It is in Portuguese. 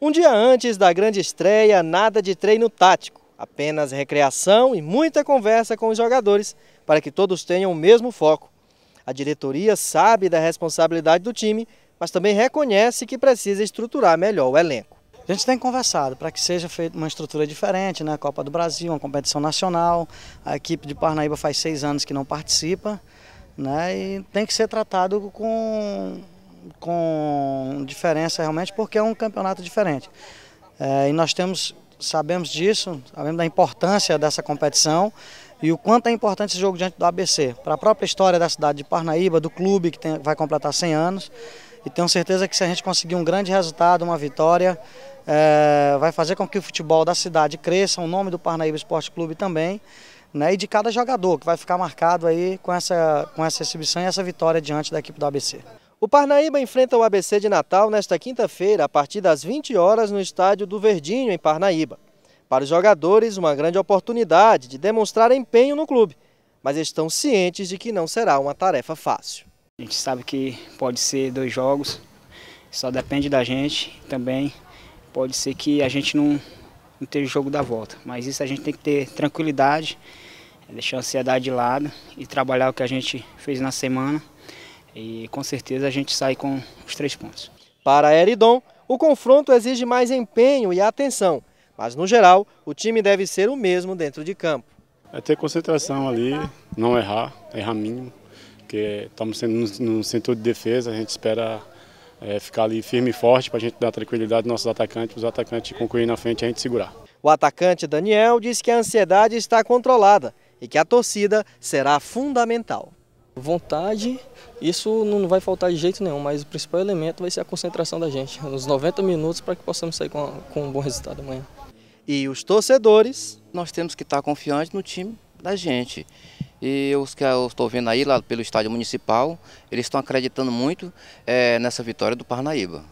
Um dia antes da grande estreia, nada de treino tático, apenas recreação e muita conversa com os jogadores para que todos tenham o mesmo foco. A diretoria sabe da responsabilidade do time, mas também reconhece que precisa estruturar melhor o elenco. A gente tem conversado para que seja feita uma estrutura diferente, né? Copa do Brasil, uma competição nacional. A equipe de Parnaíba faz seis anos que não participa, né? E tem que ser tratado com com diferença realmente porque é um campeonato diferente. É, e nós temos, sabemos disso, sabemos da importância dessa competição e o quanto é importante esse jogo diante do ABC, para a própria história da cidade de Parnaíba, do clube que tem, vai completar 100 anos. E tenho certeza que se a gente conseguir um grande resultado, uma vitória, é, vai fazer com que o futebol da cidade cresça, o nome do Parnaíba Esporte Clube também, né, e de cada jogador que vai ficar marcado aí com essa, com essa exibição e essa vitória diante da equipe do ABC. O Parnaíba enfrenta o ABC de Natal nesta quinta-feira, a partir das 20 horas, no estádio do Verdinho, em Parnaíba. Para os jogadores, uma grande oportunidade de demonstrar empenho no clube, mas estão cientes de que não será uma tarefa fácil. A gente sabe que pode ser dois jogos, só depende da gente. Também pode ser que a gente não, não tenha o jogo da volta, mas isso a gente tem que ter tranquilidade, deixar a ansiedade de lado e trabalhar o que a gente fez na semana e com certeza a gente sai com os três pontos. Para Eridon, o confronto exige mais empenho e atenção, mas no geral o time deve ser o mesmo dentro de campo. É ter concentração ali, não errar, errar mínimo, porque estamos sendo no centro de defesa, a gente espera é, ficar ali firme e forte para a gente dar tranquilidade aos nossos atacantes, os atacantes concluírem na frente e a gente segurar. O atacante Daniel diz que a ansiedade está controlada e que a torcida será fundamental. Vontade, isso não vai faltar de jeito nenhum, mas o principal elemento vai ser a concentração da gente, nos 90 minutos, para que possamos sair com, com um bom resultado amanhã. E os torcedores, nós temos que estar confiantes no time da gente. E os que eu estou vendo aí, lá pelo estádio municipal, eles estão acreditando muito é, nessa vitória do Parnaíba.